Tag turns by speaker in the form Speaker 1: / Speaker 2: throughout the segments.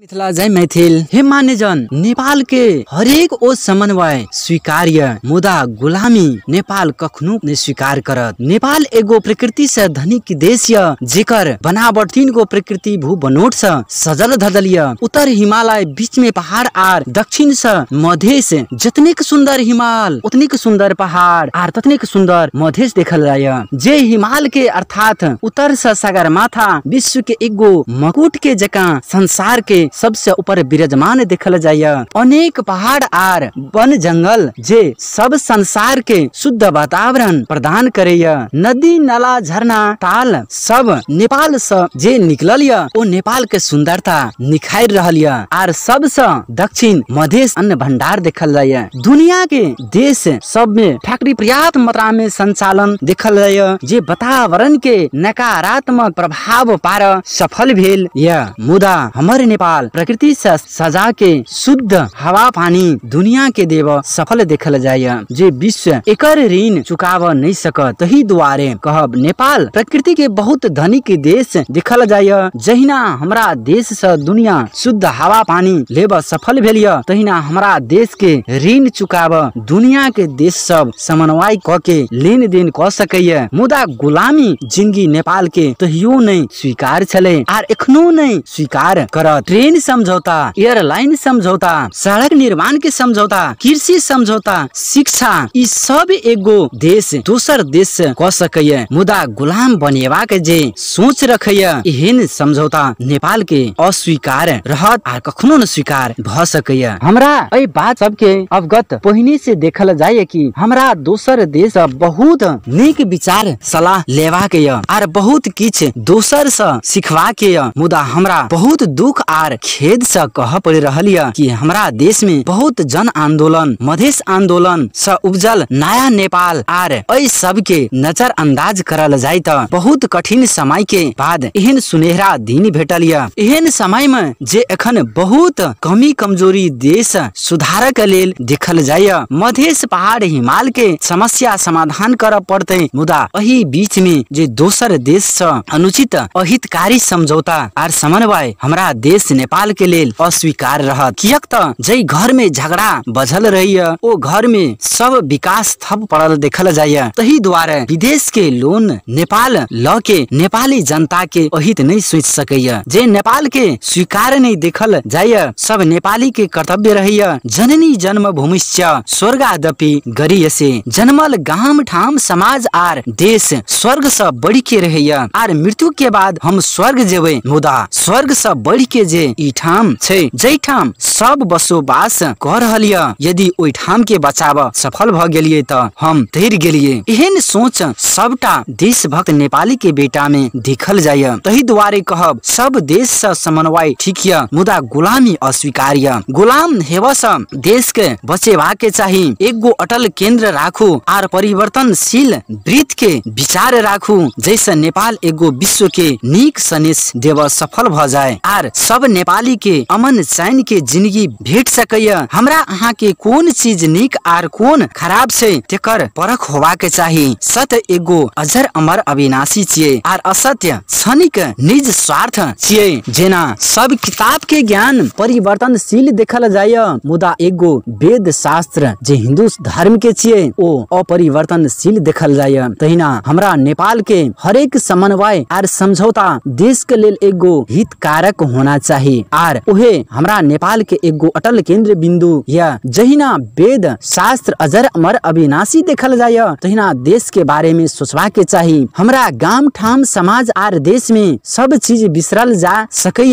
Speaker 1: मिथिला जय मैथिल हे मान्य जन नेपाल के हरेक ओ समन्वय स्वीकार्य मुदा गुलामी नेपाल कखनो ने स्वीकार करत नेपाल एगो प्रकृति से धनिक देश य जेकर बनावट तीन गो प्रकृति भू बनोट से सजल धदल य उत्तर हिमालय बीच में पहाड़ आर दक्षिण से मधे से जितने के सुंदर हिमाल उतने के सुंदर पहाड़ आर ततने के सुंदर मधेश देखल जाय जे हिमाल के अर्थात उत्तर से सागर माथा विश्व के एगो मकुट के जका संसार के सबसे ऊपर विराजमान देखल जाये अनेक पहाड़ आर वन जंगल जे सब संसार के शुद्ध वातावरण प्रदान करे नदी नाला झरना ताल सब नेपाल से जे निकलल ये वो नेपाल के सुंदरता निखार रहल या आर से दक्षिण मधेश अन्न भंडार देखल जाये दुनिया के देश सब में फैक्ट्री पर्याप्त मात्रा में संचालन देखल जाये जे वातावरण के नकारात्मक प्रभाव पार सफल भेल या मुदा हमारे नेपाल साल प्रकृति से सजा के शुद्ध हवा पानी दुनिया के देव सफल देखल जाये जे विश्व एकर ऋण चुकाव नहीं सक तही दुआरे कहब नेपाल प्रकृति के बहुत धनिक देश देखल जाये जहिना हमारा देश से दुनिया शुद्ध हवा पानी लेब सफल भेलिय तहिना हमारा देश के ऋण चुकाव दुनिया के देश सब समन्वय क के लेन देन क सकय मुदा गुलामी जिंदगी नेपाल के तहियो नहीं स्वीकार छले आर एखनो नहीं स्वीकार कर ट्रेन ऋण समझौता एयरलाइन समझौता सड़क निर्माण के समझौता कृषि समझौता शिक्षा ई सब एगो देश दूसर देश से कह सकय मुदा गुलाम बनेबाक जे सोच रखय एहन समझौता नेपाल के अस्वीकार रहत आ कखनो न स्वीकार भ सकय हमरा एहि बात सबके अवगत पहिने से देखल जाय कि हमरा दोसर देश बहुत निक विचार सलाह लेवा के आर बहुत किछ दोसर से सिखबाक के मुदा हमरा बहुत दुख आर खेद ऐसी कह पड़ रहा की हमारा देश में बहुत जन आंदोलन मधेश आंदोलन से उपजल नया नेपाल आर ऐ सब के नजर अंदाज करल जाए बहुत कठिन समय के बाद एहन सुनहरा दिन भेटल या एहन समय में जे अखन बहुत कमी कमजोरी देश सुधार के लेल देखल जाय मधेश पहाड़ हिमाल के समस्या समाधान कर पड़ते मुदा अही बीच में जे दोसर देश से अनुचित अहितकारी समझौता आर समन्वय हमारा देश ने नेपाल के लिए अस्वीकार रह कियक घर में झगड़ा बजल रही वो घर में सब विकास थप पड़ल देखल जाये तही द्वारा विदेश के लोन नेपाल ल नेपाली जनता के अहित नहीं सोच सके जे नेपाल के स्वीकार नहीं देखल जाये सब नेपाली के कर्तव्य रही जननी जन्म भूमि भूमिश्च गरी से जन्मल गाम ठाम समाज आर देश स्वर्ग से बढ़ के रहे आर मृत्यु के बाद हम स्वर्ग जेबे मुदा स्वर्ग से बढ़ के जे ई ठाम छै जै ठाम सब बसोबास कर रहलिय यदि ओहि ठाम के बचाव सफल भ गेलिए त हम तैर गेलिए एहन सोच सबटा देशभक्त नेपाली के बेटा में दिखल जाय तही दुआरे कहब सब देश स समन्वय ठीक य मुदा गुलामी अस्वीकार्य गुलाम हेवस देश के बचेबा के चाही एकगो अटल केंद्र राखू आर परिवर्तनशील वृत के विचार राखू जैसे नेपाल एगो विश्व के नीक सनेश देव सफल भ जाए आर सब नेपाली के अमन चैन के जिंदगी भेट सकै हमरा अहाँ के कौन चीज निक आर कौन खराब से तेकर परख होबाक चाहिए सत्य एगो अजर अमर अविनाशी छे आर असत्य क्षणिक निज स्वार्थ छे जेना सब किताब के ज्ञान परिवर्तनशील देखल जाय मुदा एगो वेद शास्त्र जे हिंदू धर्म के छे ओ अपरिवर्तनशील देखल जाय तहिना हमरा नेपाल के हरेक समन्वय आर समझौता देश के लेल एगो हितकारक होना चाहिए चाही आर उहे हमरा नेपाल के एगो अटल केंद्र बिंदु या जहिना वेद शास्त्र अजर अमर अविनाशी देखल जाय तहिना देश के बारे में सोचवा के चाहिए हमरा गाम ठाम समाज आर देश में सब चीज बिसरल जा सके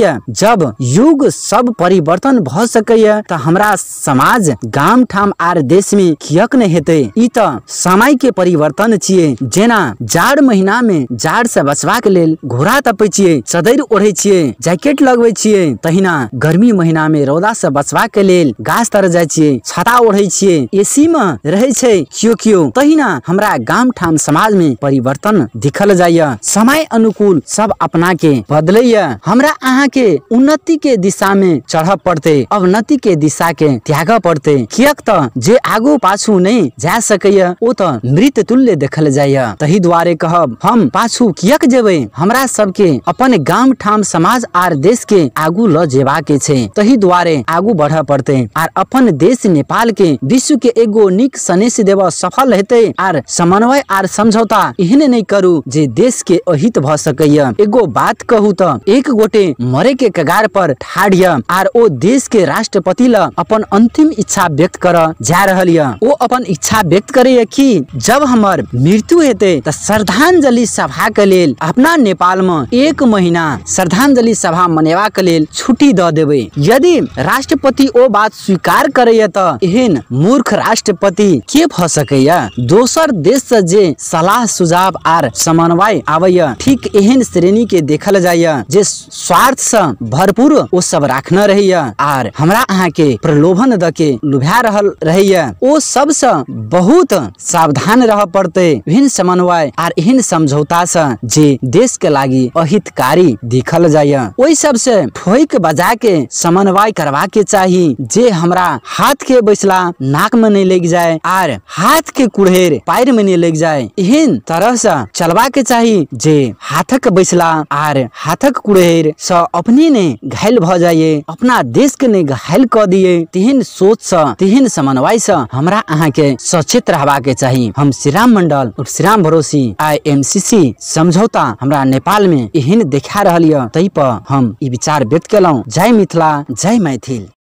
Speaker 1: जब युग सब परिवर्तन भ सके त हमरा समाज गाम ठाम आर देश में कियक न हेतै ई समय के परिवर्तन छे जेना जाड़ महीना में जाड़ से बचवा के लेल घोड़ा तपे छे चदर ओढ़े छे जैकेट लगवे छे छिये तहिना गर्मी महीना में रौदा से बचवा के लिए गाछ तर जाए छिये छाता ओढ़े छिये एसी में रहे छै कियो कियो तहिना हमरा गाम ठाम समाज में परिवर्तन दिखल जाये समय अनुकूल सब अपना के बदलैय हमरा अहा के उन्नति के दिशा में चढ़ पड़ते अवनति के दिशा के त्याग पड़ते कियक त जे आगू पाछू नहीं जा सकै ओ त मृत तुल्य देखल जाये तही दुआरे कहब हम पाछू कियक जेबे हमरा के अपन गाम ठाम समाज आर देश के आगू आगू ल के छै तही दुआरे आगू बढ़ पड़ते आर अपन देश नेपाल के विश्व के एगो निक सनेश देव सफल हेते आर समन्वय आर समझौता एहन नहीं करू जे देश के अहित भ सकैया एगो बात कहू त एक गोटे मरे के कगार पर ठाढ़ आर ओ देश के राष्ट्रपति ल अपन अंतिम इच्छा व्यक्त कर जा रहा वो अपन इच्छा व्यक्त करे की जब हमार मृत्यु हेते त श्रद्धांजलि सभा के लेल अपना नेपाल में एक महीना श्रद्धांजलि सभा मनेवा के लेल लेल छुट्टी दऽ यदि राष्ट्रपति ओ बात स्वीकार करे तऽ एहन मूर्ख राष्ट्रपति के भऽ सकैया दोसर देश से जे सलाह सुझाव आर समन्वय आवे ठीक एहन श्रेणी के देखल जाये जे स्वार्थ से भरपूर ओ सब राखने रहैया आर हमरा अहाँ के प्रलोभन द के लुभा रहल रहैया ओ सब से बहुत सावधान रह पड़ते विभिन्न समन्वय आर एहन समझौता से जे देश के लागी अहितकारी दिखल जाये ओ सब से होई के बजा के समन्वय करवा के चाहिए जे हमरा हाथ के बैसला नाक में नहीं लग जाए आर हाथ के कुड़ेर पैर में नहीं लग जाए एहन तरह से चलवा के चाहिए जे हाथक बैसला आर हाथक कुड़ेर से अपने ने घायल भ जाइए अपना देश के ने घायल कर दिए तेहन सोच से तेहन समन्वय से हमरा अहा के सचेत रह के चाहिए हम श्रीराम मंडल और श्रीराम भरोसी आई एम सी सी समझौता हमरा नेपाल में एहन देखा रहा तई पर हम विचार व्यक्त स्वागत कलाऊ जय मिथिला जय मैथिल